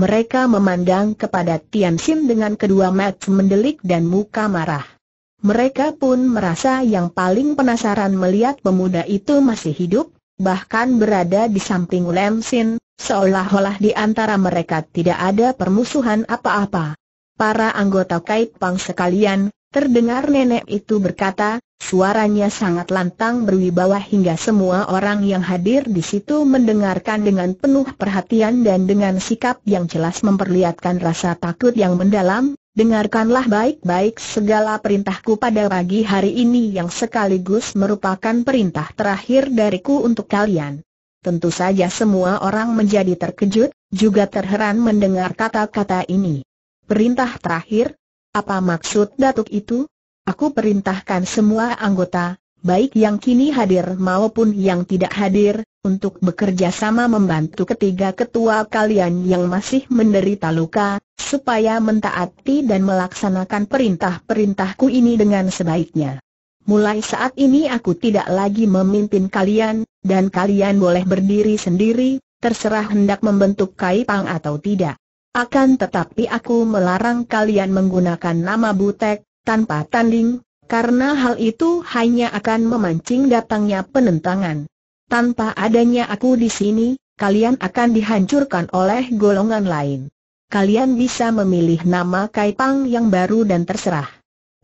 Mereka memandang kepada Tian Xin dengan kedua mata mendelik dan muka marah. Mereka pun merasa yang paling penasaran melihat pemuda itu masih hidup, bahkan berada di samping Lemsin, seolah-olah di antara mereka tidak ada permusuhan apa-apa. Para anggota Kaipang sekalian, terdengar nenek itu berkata, suaranya sangat lantang berwibawa hingga semua orang yang hadir di situ mendengarkan dengan penuh perhatian dan dengan sikap yang jelas memperlihatkan rasa takut yang mendalam, Dengarkanlah baik-baik segala perintahku pada pagi hari ini yang sekaligus merupakan perintah terakhir dariku untuk kalian. Tentu saja semua orang menjadi terkejut, juga terheran mendengar kata-kata ini. Perintah terakhir? Apa maksud datuk itu? Aku perintahkan semua anggota, baik yang kini hadir maupun yang tidak hadir, untuk bekerja sama membantu ketiga ketua kalian yang masih menderita luka, supaya mentaati dan melaksanakan perintah-perintahku ini dengan sebaiknya. Mulai saat ini aku tidak lagi memimpin kalian, dan kalian boleh berdiri sendiri, terserah hendak membentuk kaipang atau tidak. Akan tetapi aku melarang kalian menggunakan nama butek, tanpa tanding, karena hal itu hanya akan memancing datangnya penentangan. Tanpa adanya aku di sini, kalian akan dihancurkan oleh golongan lain. Kalian bisa memilih nama Kaipang yang baru dan terserah.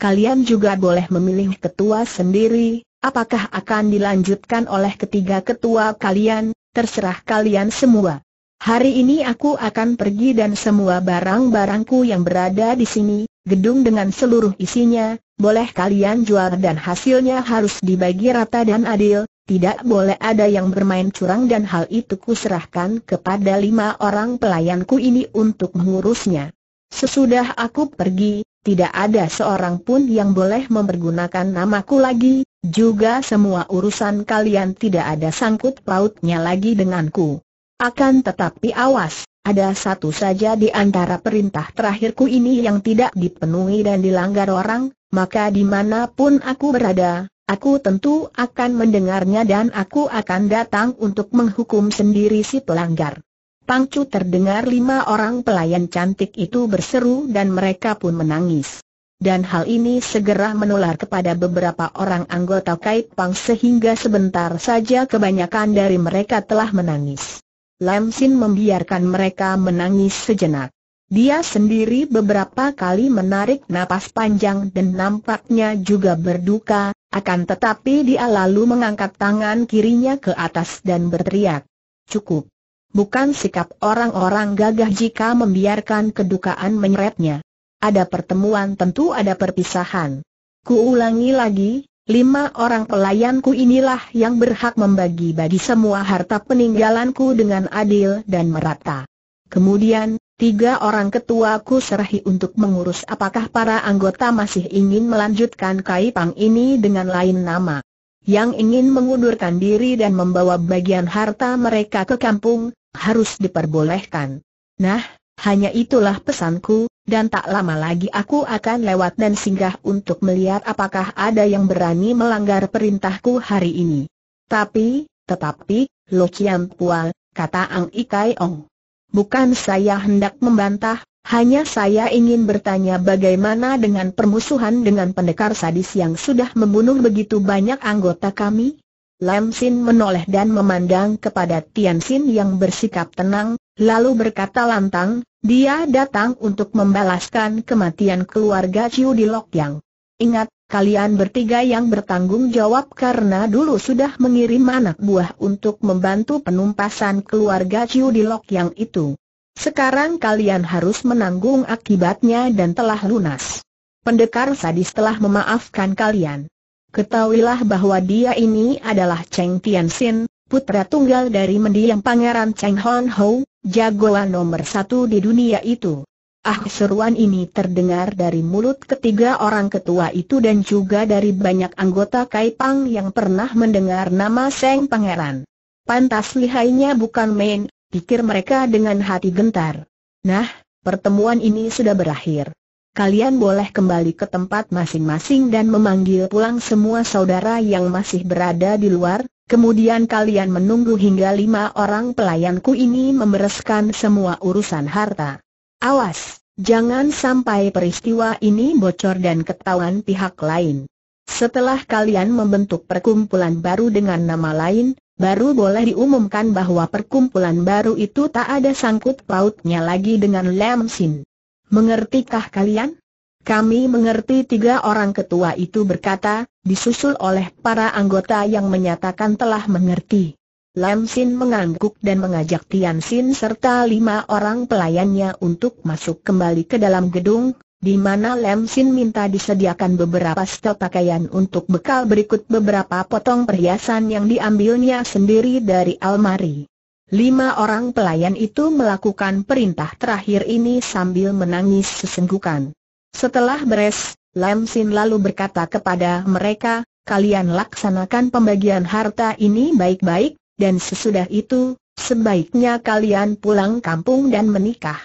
Kalian juga boleh memilih ketua sendiri, apakah akan dilanjutkan oleh ketiga ketua kalian, terserah kalian semua. Hari ini aku akan pergi dan semua barang-barangku yang berada di sini, gedung dengan seluruh isinya, boleh kalian jual dan hasilnya harus dibagi rata dan adil, tidak boleh ada yang bermain curang dan hal itu kuserahkan kepada lima orang pelayanku ini untuk mengurusnya. Sesudah aku pergi, tidak ada seorang pun yang boleh mempergunakan namaku lagi, juga semua urusan kalian tidak ada sangkut pautnya lagi denganku. Akan tetapi awas, ada satu saja di antara perintah terakhirku ini yang tidak dipenuhi dan dilanggar orang, maka dimanapun aku berada, aku tentu akan mendengarnya dan aku akan datang untuk menghukum sendiri si pelanggar. Pangcu terdengar lima orang pelayan cantik itu berseru dan mereka pun menangis. Dan hal ini segera menular kepada beberapa orang anggota Kait Pang sehingga sebentar saja kebanyakan dari mereka telah menangis. Lam Sin membiarkan mereka menangis sejenak. Dia sendiri beberapa kali menarik napas panjang dan nampaknya juga berduka, akan tetapi dia lalu mengangkat tangan kirinya ke atas dan berteriak. Cukup. Bukan sikap orang-orang gagah jika membiarkan kedukaan menyeretnya. Ada pertemuan tentu ada perpisahan. Kuulangi lagi, Lima orang pelayanku inilah yang berhak membagi-bagi semua harta peninggalanku dengan adil dan merata. Kemudian, Tiga orang ketua serahi untuk mengurus apakah para anggota masih ingin melanjutkan kaipang ini dengan lain nama. Yang ingin mengundurkan diri dan membawa bagian harta mereka ke kampung, harus diperbolehkan. Nah, hanya itulah pesanku, dan tak lama lagi aku akan lewat dan singgah untuk melihat apakah ada yang berani melanggar perintahku hari ini. Tapi, tetapi, Lo Chiam Pual, kata Ang Ikai Ong. Bukan saya hendak membantah, hanya saya ingin bertanya bagaimana dengan permusuhan dengan pendekar sadis yang sudah membunuh begitu banyak anggota kami? Lam Sin menoleh dan memandang kepada Tian Sin yang bersikap tenang, lalu berkata lantang, dia datang untuk membalaskan kematian keluarga Chiu di Lok Yang. Ingat, kalian bertiga yang bertanggung jawab karena dulu sudah mengirim anak buah untuk membantu penumpasan keluarga Chiu di Lok yang itu. Sekarang kalian harus menanggung akibatnya dan telah lunas. Pendekar sadis telah memaafkan kalian. Ketahuilah bahwa dia ini adalah Cheng Tianxin, putra tunggal dari mendiang pangeran Cheng Hon Ho, jagoan nomor satu di dunia itu. Ah seruan ini terdengar dari mulut ketiga orang ketua itu dan juga dari banyak anggota Kaipang yang pernah mendengar nama Seng Pangeran. Pantas lihainya bukan main, pikir mereka dengan hati gentar. Nah, pertemuan ini sudah berakhir. Kalian boleh kembali ke tempat masing-masing dan memanggil pulang semua saudara yang masih berada di luar, Kemudian kalian menunggu hingga lima orang pelayanku ini membereskan semua urusan harta. Awas, jangan sampai peristiwa ini bocor dan ketahuan pihak lain. Setelah kalian membentuk perkumpulan baru dengan nama lain, baru boleh diumumkan bahwa perkumpulan baru itu tak ada sangkut pautnya lagi dengan Lam Sin. Mengertikah kalian? Kami mengerti tiga orang ketua itu berkata, disusul oleh para anggota yang menyatakan telah mengerti. Lam Sin mengangguk dan mengajak Tian Sin serta lima orang pelayannya untuk masuk kembali ke dalam gedung, di mana Lam Sin minta disediakan beberapa stok pakaian untuk bekal berikut beberapa potong perhiasan yang diambilnya sendiri dari almari. Lima orang pelayan itu melakukan perintah terakhir ini sambil menangis sesenggukan. Setelah beres, Lam Sin lalu berkata kepada mereka, kalian laksanakan pembagian harta ini baik-baik, dan sesudah itu, sebaiknya kalian pulang kampung dan menikah.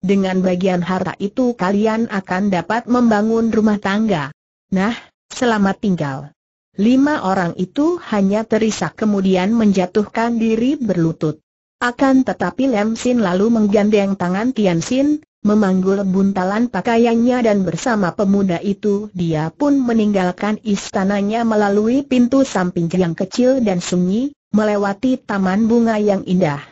Dengan bagian harta itu kalian akan dapat membangun rumah tangga. Nah, selamat tinggal. Lima orang itu hanya terisak kemudian menjatuhkan diri berlutut. Akan tetapi Lem Sin lalu menggandeng tangan Tian Sin, memanggul buntalan pakaiannya dan bersama pemuda itu dia pun meninggalkan istananya melalui pintu samping yang kecil dan sunyi, melewati taman bunga yang indah.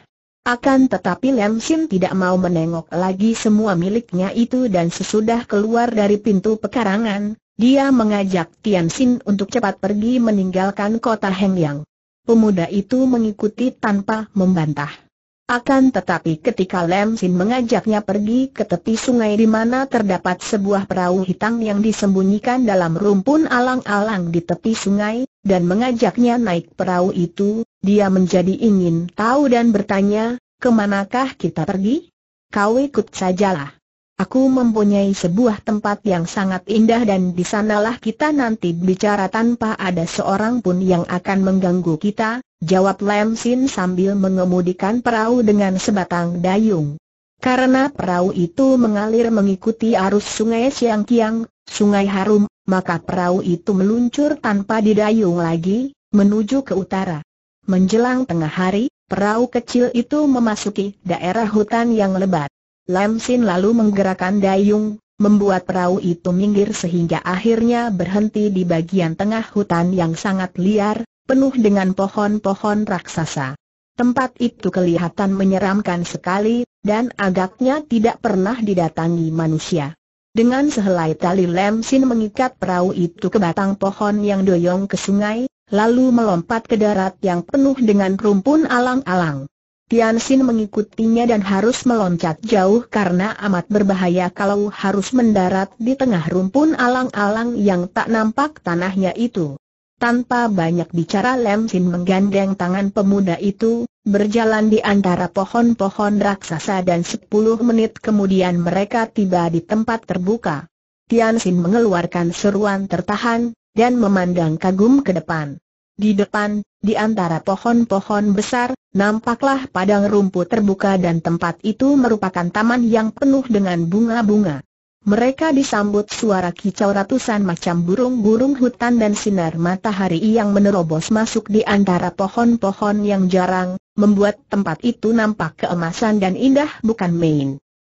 Akan tetapi Lem Sim tidak mau menengok lagi semua miliknya itu dan sesudah keluar dari pintu pekarangan, dia mengajak Tian Sin untuk cepat pergi meninggalkan kota Hengyang. Pemuda itu mengikuti tanpa membantah. Akan tetapi ketika Lam Sin mengajaknya pergi ke tepi sungai di mana terdapat sebuah perahu hitam yang disembunyikan dalam rumpun alang-alang di tepi sungai, dan mengajaknya naik perahu itu, dia menjadi ingin tahu dan bertanya, kemanakah kita pergi? Kau ikut sajalah. Aku mempunyai sebuah tempat yang sangat indah dan di sanalah kita nanti bicara tanpa ada seorang pun yang akan mengganggu kita, jawab Lam Sin sambil mengemudikan perahu dengan sebatang dayung. Karena perahu itu mengalir mengikuti arus sungai Siang Kiang, sungai harum, maka perahu itu meluncur tanpa didayung lagi, menuju ke utara. Menjelang tengah hari, perahu kecil itu memasuki daerah hutan yang lebat. Lam Sin lalu menggerakkan dayung, membuat perahu itu minggir sehingga akhirnya berhenti di bagian tengah hutan yang sangat liar, penuh dengan pohon-pohon raksasa. Tempat itu kelihatan menyeramkan sekali, dan agaknya tidak pernah didatangi manusia. Dengan sehelai tali Lam Sin mengikat perahu itu ke batang pohon yang doyong ke sungai, lalu melompat ke darat yang penuh dengan rumpun alang-alang. Tian Xin mengikutinya dan harus meloncat jauh karena amat berbahaya kalau harus mendarat di tengah rumpun alang-alang yang tak nampak tanahnya itu. Tanpa banyak bicara Lem Xin menggandeng tangan pemuda itu, berjalan di antara pohon-pohon raksasa dan 10 menit kemudian mereka tiba di tempat terbuka. Tian Xin mengeluarkan seruan tertahan, dan memandang kagum ke depan. Di depan, di antara pohon-pohon besar, Nampaklah padang rumput terbuka dan tempat itu merupakan taman yang penuh dengan bunga-bunga. Mereka disambut suara kicau ratusan macam burung-burung hutan dan sinar matahari yang menerobos masuk di antara pohon-pohon yang jarang, membuat tempat itu nampak keemasan dan indah bukan main.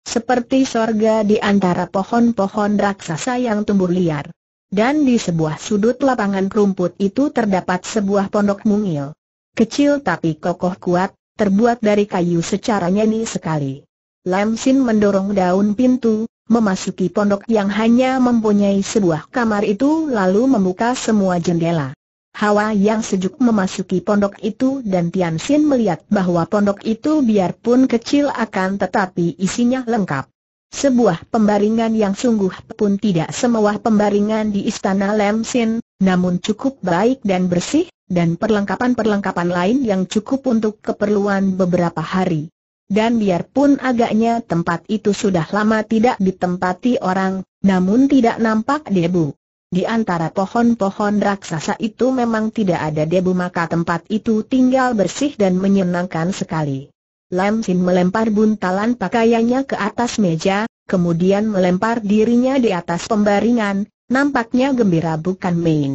Seperti sorga di antara pohon-pohon raksasa yang tumbuh liar. Dan di sebuah sudut lapangan rumput itu terdapat sebuah pondok mungil. Kecil tapi kokoh kuat, terbuat dari kayu secara nyeni sekali. Lam Sin mendorong daun pintu, memasuki pondok yang hanya mempunyai sebuah kamar itu lalu membuka semua jendela. Hawa yang sejuk memasuki pondok itu dan Tian Xin melihat bahwa pondok itu biarpun kecil akan tetapi isinya lengkap. Sebuah pembaringan yang sungguh pun tidak semewah pembaringan di istana Lemsin, namun cukup baik dan bersih, dan perlengkapan-perlengkapan lain yang cukup untuk keperluan beberapa hari. Dan biarpun agaknya tempat itu sudah lama tidak ditempati orang, namun tidak nampak debu. Di antara pohon-pohon raksasa itu memang tidak ada debu maka tempat itu tinggal bersih dan menyenangkan sekali. Lam Sin melempar buntalan pakaiannya ke atas meja, kemudian melempar dirinya di atas pembaringan, nampaknya gembira bukan main.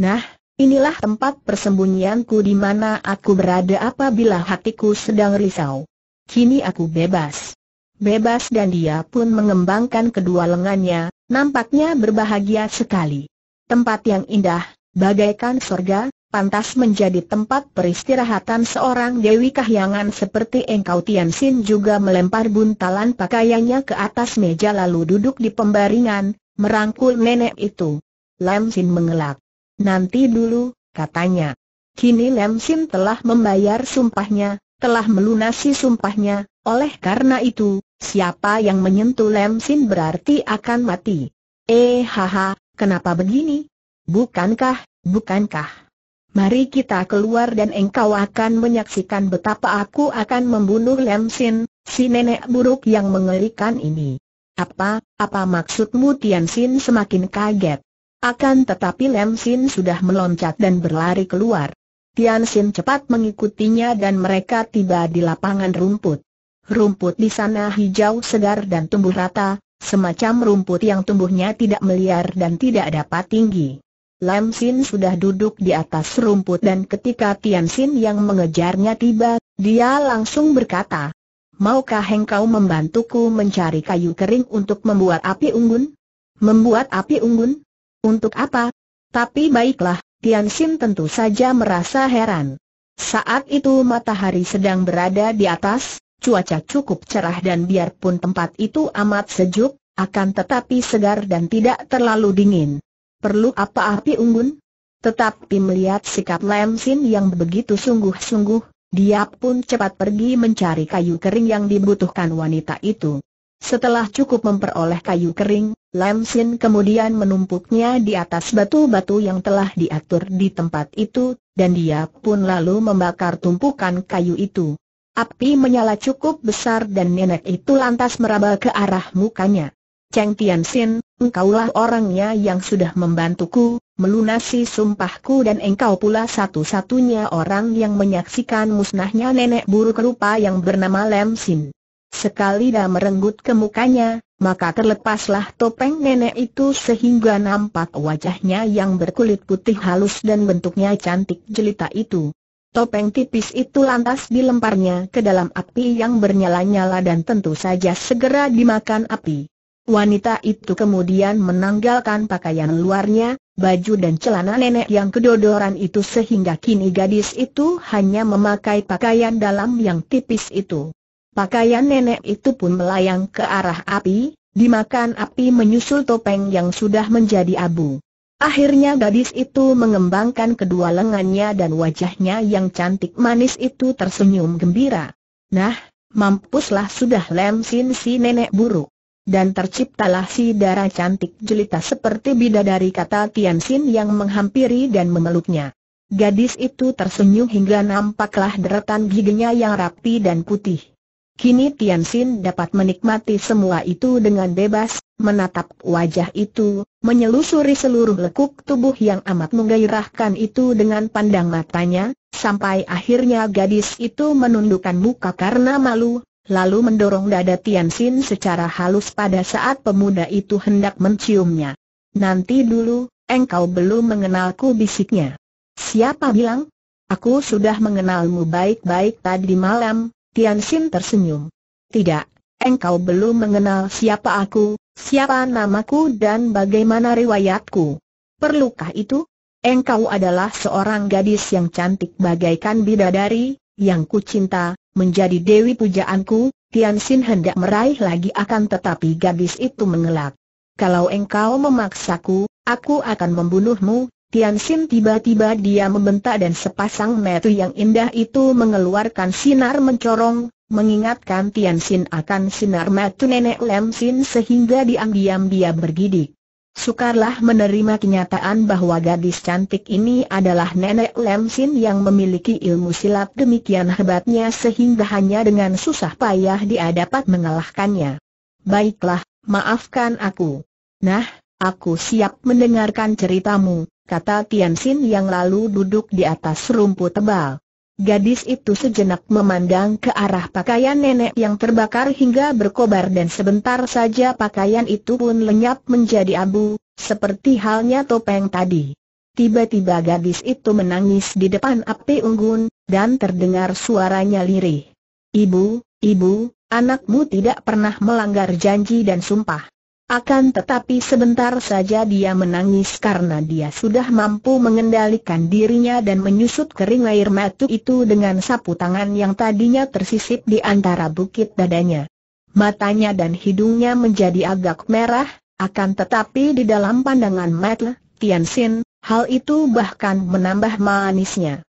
Nah, inilah tempat persembunyianku di mana aku berada apabila hatiku sedang risau. Kini aku bebas. Bebas dan dia pun mengembangkan kedua lengannya, nampaknya berbahagia sekali. Tempat yang indah, bagaikan surga pantas menjadi tempat peristirahatan seorang Dewi Kahyangan seperti engkau Tian Xin juga melempar buntalan pakaiannya ke atas meja lalu duduk di pembaringan, merangkul nenek itu. Lam Xin mengelak. Nanti dulu, katanya. Kini Lam Xin telah membayar sumpahnya, telah melunasi sumpahnya, oleh karena itu, siapa yang menyentuh Lam Xin berarti akan mati. Eh haha, kenapa begini? Bukankah, bukankah? Mari kita keluar dan engkau akan menyaksikan betapa aku akan membunuh Lemsin, si nenek buruk yang mengerikan ini. Apa, apa maksudmu Tian Sin semakin kaget. Akan tetapi Lemsin sudah meloncat dan berlari keluar. Tian Sin cepat mengikutinya dan mereka tiba di lapangan rumput. Rumput di sana hijau segar dan tumbuh rata, semacam rumput yang tumbuhnya tidak meliar dan tidak dapat tinggi. Lam Sin sudah duduk di atas rumput dan ketika Tian Sin yang mengejarnya tiba, dia langsung berkata, Maukah engkau membantuku mencari kayu kering untuk membuat api unggun? Membuat api unggun? Untuk apa? Tapi baiklah, Tian Sin tentu saja merasa heran. Saat itu matahari sedang berada di atas, cuaca cukup cerah dan biarpun tempat itu amat sejuk, akan tetapi segar dan tidak terlalu dingin. Perlu apa api unggun? Tetapi melihat sikap Lam Sin yang begitu sungguh-sungguh, dia pun cepat pergi mencari kayu kering yang dibutuhkan wanita itu. Setelah cukup memperoleh kayu kering, Lam Sin kemudian menumpuknya di atas batu-batu yang telah diatur di tempat itu, dan dia pun lalu membakar tumpukan kayu itu. Api menyala cukup besar dan nenek itu lantas meraba ke arah mukanya. Cheng Tianxin, engkaulah orangnya yang sudah membantuku, melunasi sumpahku dan engkau pula satu-satunya orang yang menyaksikan musnahnya nenek buruk rupa yang bernama Lem Sin. Sekali dah merenggut ke mukanya, maka terlepaslah topeng nenek itu sehingga nampak wajahnya yang berkulit putih halus dan bentuknya cantik jelita itu. Topeng tipis itu lantas dilemparnya ke dalam api yang bernyala-nyala dan tentu saja segera dimakan api. Wanita itu kemudian menanggalkan pakaian luarnya, baju dan celana nenek yang kedodoran itu sehingga kini gadis itu hanya memakai pakaian dalam yang tipis itu. Pakaian nenek itu pun melayang ke arah api, dimakan api menyusul topeng yang sudah menjadi abu. Akhirnya gadis itu mengembangkan kedua lengannya dan wajahnya yang cantik manis itu tersenyum gembira. Nah, mampuslah sudah lem sin si nenek buruk dan terciptalah si darah cantik jelita seperti bidadari kata Tian Xin yang menghampiri dan memeluknya. Gadis itu tersenyum hingga nampaklah deretan giginya yang rapi dan putih. Kini Tian Xin dapat menikmati semua itu dengan bebas, menatap wajah itu, menyelusuri seluruh lekuk tubuh yang amat menggairahkan itu dengan pandang matanya, sampai akhirnya gadis itu menundukkan muka karena malu, lalu mendorong dada Tianxin secara halus pada saat pemuda itu hendak menciumnya. Nanti dulu, engkau belum mengenalku bisiknya. Siapa bilang? Aku sudah mengenalmu baik-baik tadi malam, Tianxin tersenyum. Tidak, engkau belum mengenal siapa aku, siapa namaku dan bagaimana riwayatku. Perlukah itu? Engkau adalah seorang gadis yang cantik bagaikan bidadari, yang kucinta, menjadi dewi pujaanku, Tian Xin hendak meraih lagi akan tetapi gadis itu mengelak. Kalau engkau memaksaku, aku akan membunuhmu, Tian Xin tiba-tiba dia membentak dan sepasang metu yang indah itu mengeluarkan sinar mencorong, mengingatkan Tian Xin akan sinar metu nenek Lem Xin sehingga diam-diam dia bergidik. Sukarlah menerima kenyataan bahwa gadis cantik ini adalah nenek Lemsin yang memiliki ilmu silat demikian hebatnya sehingga hanya dengan susah payah dia dapat mengalahkannya. Baiklah, maafkan aku. Nah, aku siap mendengarkan ceritamu, kata Tianxin yang lalu duduk di atas rumput tebal. Gadis itu sejenak memandang ke arah pakaian nenek yang terbakar hingga berkobar dan sebentar saja pakaian itu pun lenyap menjadi abu, seperti halnya topeng tadi. Tiba-tiba gadis itu menangis di depan api unggun, dan terdengar suaranya lirih. Ibu, ibu, anakmu tidak pernah melanggar janji dan sumpah. Akan tetapi sebentar saja dia menangis karena dia sudah mampu mengendalikan dirinya dan menyusut kering air mata itu dengan sapu tangan yang tadinya tersisip di antara bukit dadanya. Matanya dan hidungnya menjadi agak merah, akan tetapi di dalam pandangan Matt Xin, hal itu bahkan menambah manisnya.